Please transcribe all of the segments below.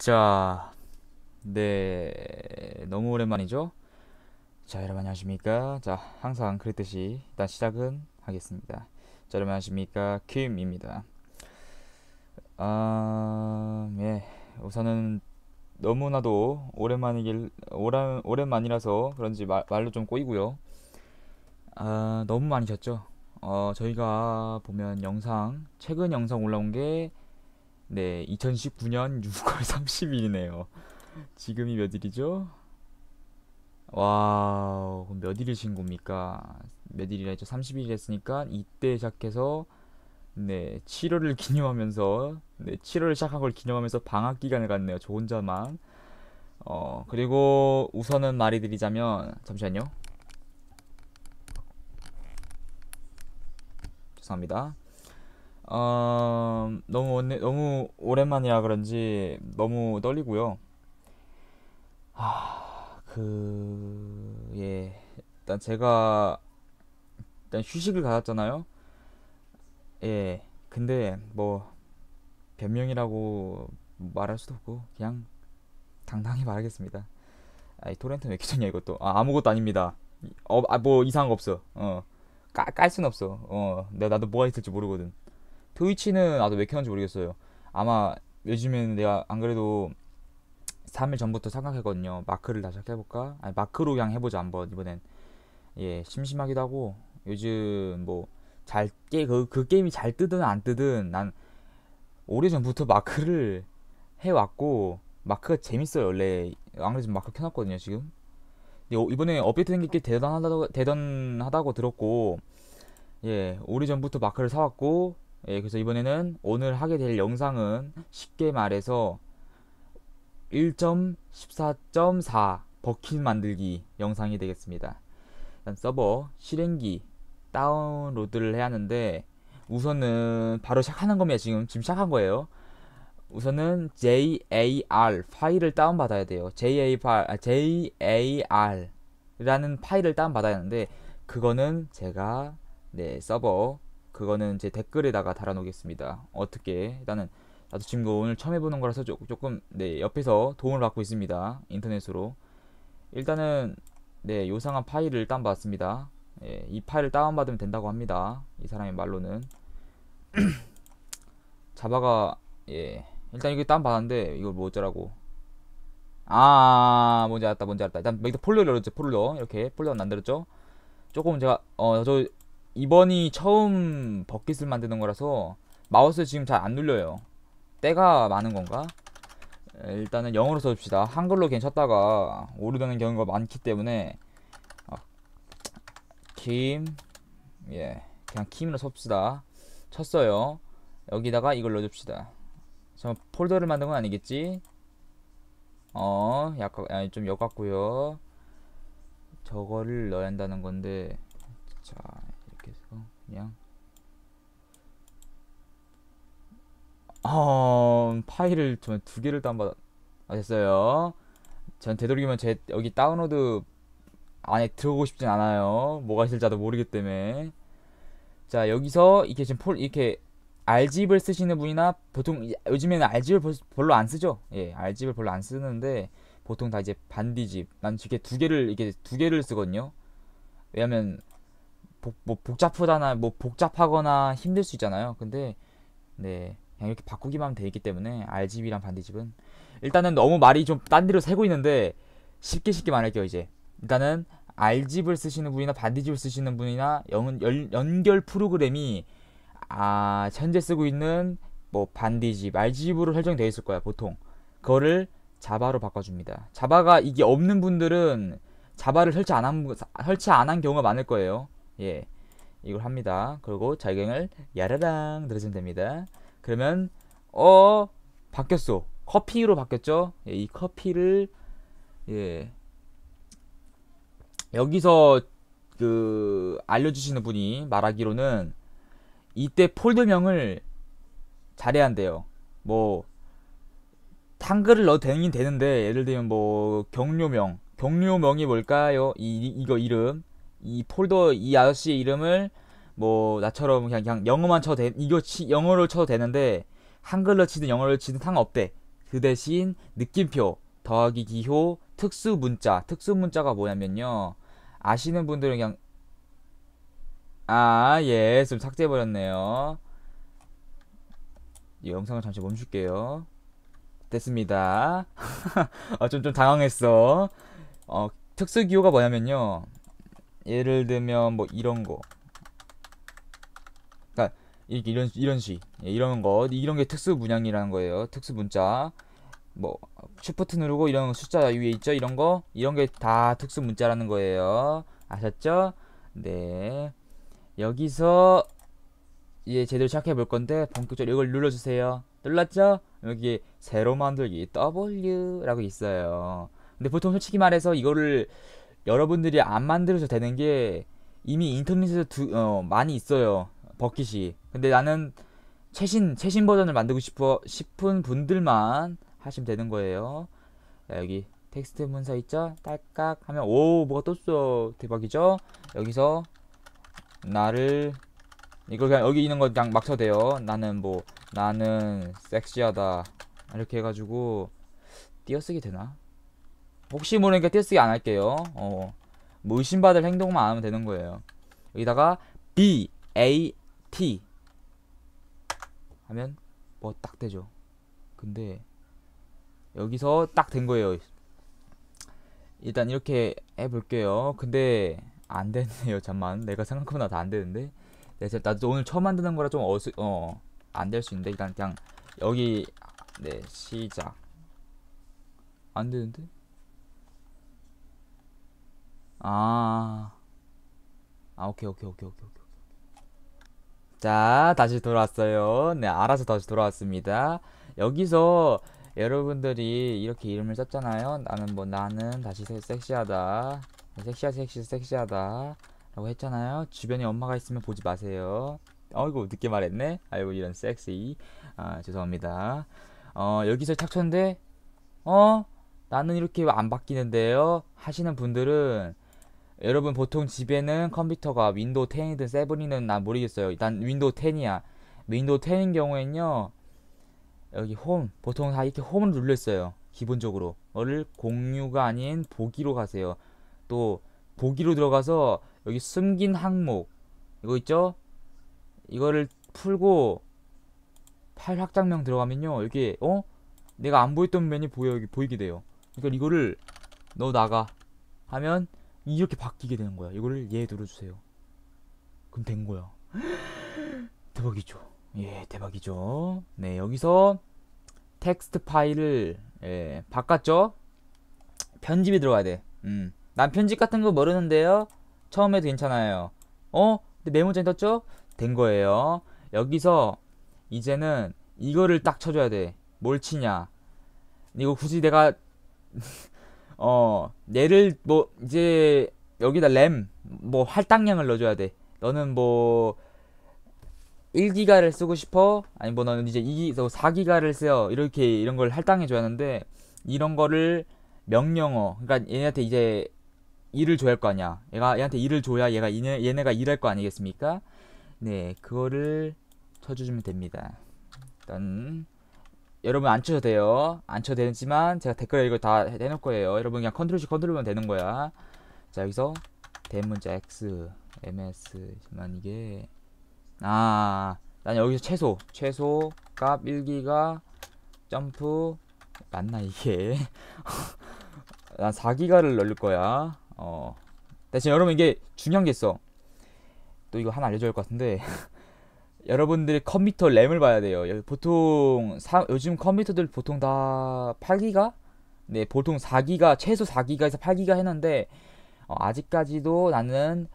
자, 네, 너무 오랜만이죠? 자, 여러분 안녕하십니까? 자, 항상 그랬듯이 일단 시작은 하겠습니다. 자, 여러분 안녕하십니까? 킴입니다. 아, 예, 우선은 너무나도 오랜만이길 오랜 오랜만이라서 그런지 말, 말로 좀 꼬이고요. 아, 너무 많이 졌죠. 어, 저희가 보면 영상 최근 영상 올라온 게 네, 2019년 6월 30일이네요. 지금이 몇 일이죠? 와우, 그럼 몇 일이신 겁니까? 몇 일이라 했죠? 30일 했으니까 이때 시작해서 네, 7월을 기념하면서 네, 7월 시작한 걸 기념하면서 방학 기간을 갔네요. 저 혼자만. 어, 그리고 우선은 말이 드리자면 잠시만요. 죄송합니다. 어, 너무 원래, 너무 오랜만이라 그런지 너무 떨리고요. 아, 그, 예. 일단 제가, 일단 휴식을 가졌잖아요. 예. 근데, 뭐, 변명이라고 말할 수도 없고, 그냥, 당당히 말하겠습니다. 아이, 토렌트 왜 이렇게 냐 이것도. 아, 아무것도 아닙니다. 어, 아, 뭐, 이상한 거 없어. 어. 깔, 깔순 없어. 어. 내가 나도 뭐가 있을지 모르거든. 트위치는 나도 왜 켜는지 모르겠어요. 아마 요즘엔 내가 안 그래도 3일 전부터 생각했거든요. 마크를 다시 해볼까? 아니 마크로 그냥 해보자 한번 이번엔. 예 심심하기도 하고 요즘 뭐 잘 게그 그 게임이 잘 뜨든 안 뜨든 난 오래전부터 마크를 해왔고 마크가 재밌어요 원래 안 그래도 마크 켜놨거든요 지금 이번에 업데이트 된게 대단하다고 대단하다고 들었고 예 오래전부터 마크를 사왔고 예, 그래서 이번에는 오늘 하게 될 영상은 쉽게 말해서 1.14.4 버킷 만들기 영상이 되겠습니다. 일단 서버 실행기 다운로드를 해야 하는데 우선은 바로 시작하는 겁니다. 지금 지금 시작한 거예요. 우선은 JAR 파일을 다운받아야 돼요. JAR, 아, JAR라는 파일을 다운받아야 하는데 그거는 제가 네 서버 그거는 제 댓글에다가 달아놓겠습니다. 어떻게 일단은 나도 지금 오늘 처음 해보는 거라서 조금 네 옆에서 도움을 받고 있습니다. 인터넷으로 일단은 네 요상한 파일을 다운받았습니다. 예, 이 파일을 다운받으면 된다고 합니다. 이 사람의 말로는 자바가 예 일단 이게 다운받았는데 이걸 뭐 어쩌라고 아 뭔지 알았다 뭔지 알았다 일단 여기다 폴더 열었죠 폴리오 이렇게 폴더 리 만들었죠 조금 제가 어저 이번이 처음 버킷을 만드는 거라서 마우스 지금 잘 안 눌려요 때가 많은 건가? 일단은 영어로 써줍시다 한글로 괜찮다가 오류되는 경우가 많기 때문에 어, 김 예, 그냥 김으로 섭시다 쳤어요 여기다가 이걸 넣어줍시다 저 폴더를 만든 건 아니겠지? 어, 약간 아니, 좀 역같고요 저거를 넣어야 한다는 건데 자 그냥 어, 파일을 두 개를 다운받아 아, 셨어요전 되도록이면 제 여기 다운로드 안에 들어오고 싶진 않아요 뭐가 있을지 도 모르기 때문에 자 여기서 이렇게 지금 폴 이렇게 RGB를 쓰시는 분이나 보통 요즘에는 RGB를 별로 안 쓰죠 예 RGB를 별로 안 쓰는데 보통 다 이제 반디집 난 이렇게 두 개를 이게 렇두 개를 쓰거든요 왜냐면 복, 뭐 복잡하다나 뭐 복잡하거나 힘들 수 있잖아요. 근데 네 그냥 이렇게 바꾸기만 하면 되기 때문에 RGB랑 반대집은 일단은 너무 말이 좀 딴 데로 새고 있는데 쉽게 쉽게 말할게요 이제 일단은 RGB를 쓰시는 분이나 반대집을 쓰시는 분이나 연, 연, 연결 프로그램이 아 현재 쓰고 있는 뭐 반디집, RGB로 설정되어 있을 거야 보통 그거를 자바로 바꿔줍니다 자바가 이게 없는 분들은 자바를 설치 안한 설치 안 한 경우가 많을 거예요 예, 이걸 합니다. 그리고 자격을 야라당 들으시면 됩니다. 그러면 어 바뀌었어. 커피로 바뀌었죠. 예, 이 커피를 예 여기서 그 알려주시는 분이 말하기로는 이때 폴더명을 잘해야 한대요. 뭐탕글을 넣어도 되긴 되는데 예를 들면 뭐 경료명 경료명이 뭘까요? 이 이거 이름 이 폴더 이 아저씨의 이름을 뭐 나처럼 그냥, 그냥 영어만 쳐도 되, 이거 치, 영어로 쳐도 되는데 한글로 치든 영어로 치든 상관없대. 그 대신 느낌표 더하기 기호 특수 문자 특수 문자가 뭐냐면요 아시는 분들은 그냥 아 예 좀 삭제해 버렸네요. 이 영상을 잠시 멈출게요. 됐습니다. 어, 좀, 좀 당황했어. 어, 특수 기호가 뭐냐면요. 예를 들면 뭐 이런 거 그러니까 이렇게 이런 이런 식 예, 이런 거 이런 게 특수 문양이라는 거예요 특수 문자 뭐 쉬프트 누르고 이런 숫자 위에 있죠 이런 거 이런 게 다 특수 문자라는 거예요 아셨죠 네 여기서 이제 제대로 시작해 볼 건데 본격적으로 이걸 눌러주세요 눌렀죠 여기 세로 만들기 W라고 있어요 근데 보통 솔직히 말해서 이거를 여러분들이 안 만들어서 되는 게 이미 인터넷에서 두, 어, 많이 있어요. 버킷이. 근데 나는 최신 최신 버전을 만들고 싶어 싶은 분들만 하시면 되는 거예요. 자, 여기 텍스트 문서 있죠? 딸깍 하면 오 뭐가 떴어 대박이죠? 여기서 나를 이걸 그냥 여기 있는 거 그냥 막 써대요. 나는 뭐 나는 섹시하다 이렇게 해가지고 띄어쓰기 되나? 혹시 모르니까 띄쓰기 안 할게요. 어, 뭐 의심받을 행동만 안 하면 되는 거예요. 여기다가 B, A, T 하면 뭐 딱 되죠. 근데 여기서 딱 된 거예요. 일단 이렇게 해볼게요. 근데 안 되네요. 잠만 내가 생각보다 다 안 되는데. 네, 나도 오늘 처음 만드는 거라 좀 어수 어안 될 수 있는데 일단 그냥 여기 네 시작 안 되는데 아. 아, 오케이, 오케이, 오케이, 오케이, 오케이. 자, 다시 돌아왔어요. 네, 알아서 다시 돌아왔습니다. 여기서 여러분들이 이렇게 이름을 썼잖아요. 나는 뭐, 나는 다시 섹시하다. 섹시하, 섹시, 섹시하다. 라고 했잖아요. 주변에 엄마가 있으면 보지 마세요. 어이구, 늦게 말했네. 아이고, 이런 섹시. 아, 죄송합니다. 어, 여기서 착천데, 어? 나는 이렇게 안 바뀌는데요? 하시는 분들은 여러분 보통 집에는 컴퓨터가 윈도우 10이든 7이든 난 모르겠어요. 일 윈도우 10이야. 윈도우 10인 경우에는요. 여기 홈 보통 다 이렇게 홈을 눌렀어요 기본적으로. 를 공유가 아닌 보기로 가세요. 또 보기로 들어가서 여기 숨긴 항목 이거 있죠? 이거를 풀고 파일 확장명 들어가면요. 이게 어? 내가 안 보였던 면이 보여 여기 보이게 돼요. 그러니까 이거를 너 나가 하면 이렇게 바뀌게 되는 거야. 이거를 예 눌러주세요. 그럼 된 거야. 대박이죠. 예, 대박이죠. 네, 여기서 텍스트 파일을 예, 바꿨죠. 편집이 들어가야 돼. 음. 난 편집 같은 거 모르는데요. 처음에도 괜찮아요. 어? 근데 메모장 떴죠? 된 거예요. 여기서 이제는 이거를 딱 쳐줘야 돼. 뭘 치냐. 이거 굳이 내가 어 얘를 뭐 이제 여기다 램 뭐 할당량을 넣어줘야 돼 너는 뭐 1기가를 쓰고 싶어 아니 뭐 너는 이제 2기 4기가를 뭐 쓰여 이렇게 이런 걸 할당해 줘야 하는데 이런 거를 명령어 그러니까 얘한테 이제 일을 줘야 할 거 아니야 얘가 얘한테 일을 줘야 얘가 얘네, 얘네가 일할 거 아니겠습니까 네 그거를 쳐주시면 됩니다 일단 여러분 안 쳐도 돼요. 안 쳐도 되지만 제가 댓글에 이걸 다 해놓을 거예요. 여러분 그냥 컨트롤 C 컨트롤만 되는 거야. 자 여기서 대문자 X MS지만 이게 아 난 여기서 최소 최소 값 1기가 점프 맞나 이게 난 4기가를 넣을 거야. 어 대신 여러분 이게 중요한 게 있어. 또 이거 하나 알려줘야 할 것 같은데 여러분들이 컴퓨터 램을 봐야 돼요. 보통 사, 요즘 컴퓨터들 보통 다 8기가? 네, 보통 4기가 최소 4기가에서 8기가 했는데 어, 아직까지도 나는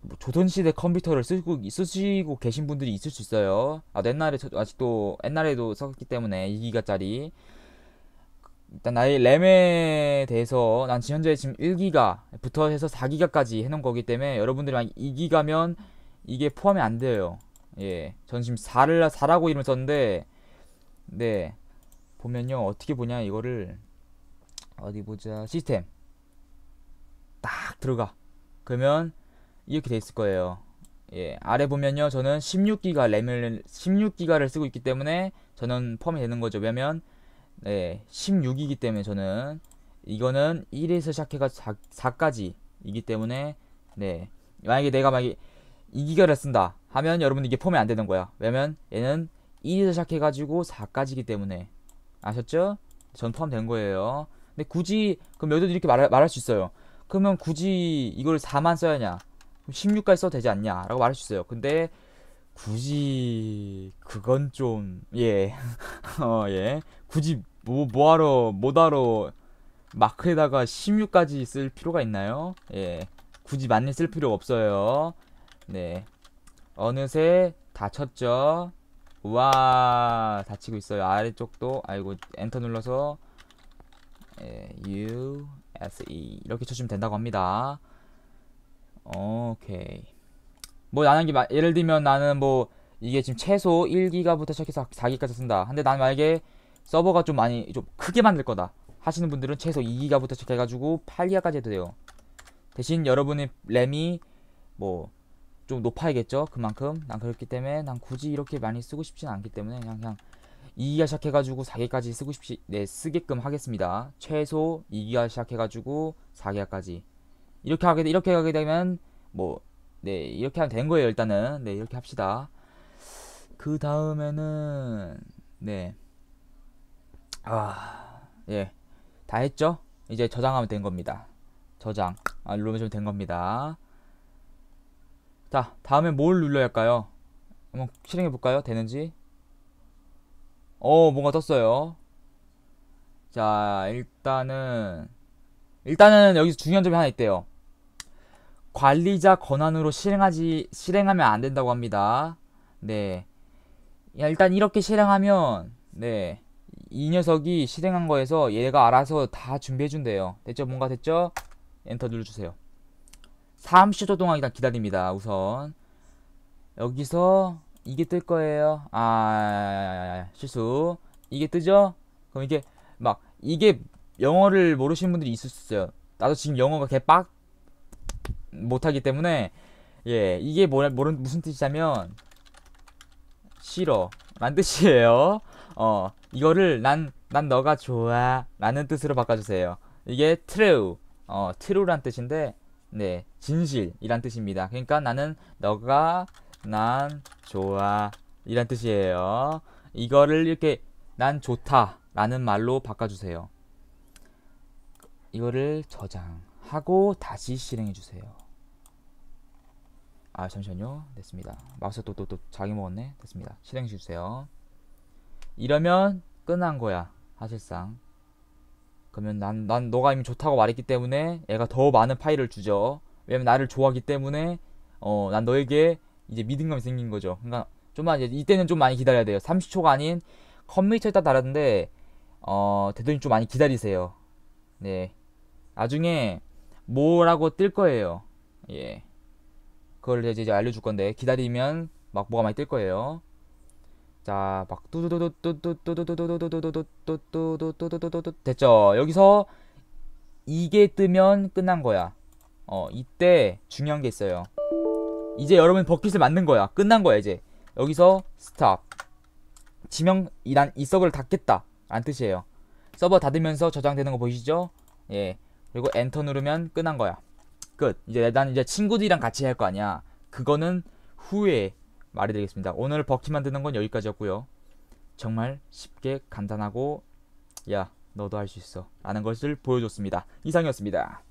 뭐 조선시대 컴퓨터를 쓰고 쓰시고 계신 분들이 있을 수 있어요. 아, 옛날에 저, 아직도 옛날에도 썼기 때문에 2기가짜리 일단 나의 램에 대해서 난 지금 현재 지금 1기가부터 해서 4기가까지 해놓은 거기 때문에 여러분들이 만 2기가면 이게 포함이 안 돼요. 예. 전 지금 4를 4라고 이름 썼는데 네. 보면요. 어떻게 보냐 이거를 어디 보자. 시스템. 딱 들어가. 그러면 이렇게 돼 있을 거예요. 예, 아래 보면요. 저는 16기가 램을 16기가를 쓰고 있기 때문에 저는 펌이 되는 거죠. 왜냐면 네, 16이기 때문에 저는 이거는 1에서 시작해가 4, 4까지이기 때문에 네. 만약에 내가 만약에 이기결을 쓴다 하면 여러분 이게 폼이 안 되는 거야 왜냐면 얘는 1에서 시작해가지고 4까지기 때문에 아셨죠? 전 포함된 거예요 근데 굳이 그럼 여기도 이렇게 말, 말할 수 있어요 그러면 굳이 이걸 4만 써야 하냐 16까지 써도 되지 않냐 라고 말할 수 있어요 근데 굳이 그건 좀 예 어, 예. 굳이 뭐 뭐하러 뭐하러 마크에다가 16까지 쓸 필요가 있나요? 예. 굳이 많이 쓸 필요 없어요. 네. 어느새 다쳤죠. 와 다치고 있어요. 아래쪽도 아이고 엔터 눌러서 예, U S E 이렇게 쳐주면 된다고 합니다. 오케이. 뭐 나는 게 예를 들면 나는 뭐 이게 지금 최소 1기가부터 시작해서 4기까지 쓴다. 근데 난 만약에 서버가 좀 많이 좀 크게 만들 거다. 하시는 분들은 최소 2기가부터 시작해가지고 8기가까지 해도 돼요. 대신 여러분의 램이 뭐좀 높아야겠죠. 그만큼 난 그렇기 때문에 난 굳이 이렇게 많이 쓰고 싶진 않기 때문에 그냥 그냥 2기가 시작해가지고 4개까지 쓰고 싶지네 쓰게끔 하겠습니다. 최소 2기가 시작해가지고 4기까지 이렇게 하게 이렇게 하게 되면 뭐네 이렇게 하면 된 거예요 일단은 네 이렇게 합시다. 그 다음에는 네아예다 했죠. 이제 저장하면 된 겁니다. 저장 아, 누르면 좀 된 겁니다. 자 다음에 뭘 눌러야 할까요 한번 실행해 볼까요 되는지 어 뭔가 떴어요 자 일단은 일단은 여기서 중요한 점이 하나 있대요 관리자 권한으로 실행하지 실행하면 안 된다고 합니다 네 일단 이렇게 실행하면 네 이 녀석이 실행한 거에서 얘가 알아서 다 준비해 준대요 됐죠 뭔가 됐죠 엔터 눌러주세요 30초 동안 일단 기다립니다. 우선 여기서 이게 뜰 거예요. 아, 아, 아, 아 실수. 이게 뜨죠? 그럼 이게 막 이게 영어를 모르시는 분들이 있을 수 있어요. 나도 지금 영어가 개빡 못하기 때문에 예 이게 뭐, 뭐 무슨 뜻이냐면 싫어 란 뜻이에요. 어 이거를 난난 난 너가 좋아 라는 뜻으로 바꿔주세요. 이게 true 어 true란 뜻인데 네, 진실이란 뜻입니다. 그러니까 나는 너가 난 좋아 이란 뜻이에요. 이거를 이렇게 난 좋다 라는 말로 바꿔주세요. 이거를 저장하고 다시 실행해주세요. 아 잠시만요. 됐습니다. 마우스 또 또 또 자기 먹었네. 됐습니다. 실행해주세요. 이러면 끝난 거야. 사실상. 그러면 난, 난 너가 이미 좋다고 말했기 때문에 얘가 더 많은 파일을 주죠. 왜냐면 나를 좋아하기 때문에 어, 난 너에게 이제 믿음감이 생긴 거죠. 그러니까 좀만 이제 이때는 좀 많이 기다려야 돼요. 30초가 아닌 컴퓨터에 따라 다른데 어, 대도님 좀 많이 기다리세요. 네. 나중에 뭐라고 뜰 거예요. 예. 그걸 이제 알려줄 건데 기다리면 막 뭐가 많이 뜰 거예요. 자, 막 뚜두두두두두두두두두두두두두두두두두두두 됐죠. 여기서 이게 뜨면 끝난 거야. 어, 이때 중요한 게 있어요. 이제 여러분 버킷을 만든 거야. 끝난 거야, 이제. 여기서 스탑. 지명 난 이석을 닫겠다. 라는 뜻이에요. 서버 닫으면서 저장되는 거 보이시죠? 예. 그리고 엔터 누르면 끝난 거야. 끝. 이제 난 이제 친구들이랑 같이 할 거 아니야. 그거는 후에 말이 되겠습니다. 오늘 버킷 만드는 건 여기까지였고요. 정말 쉽게 간단하고 야 너도 할 수 있어 라는 것을 보여줬습니다. 이상이었습니다.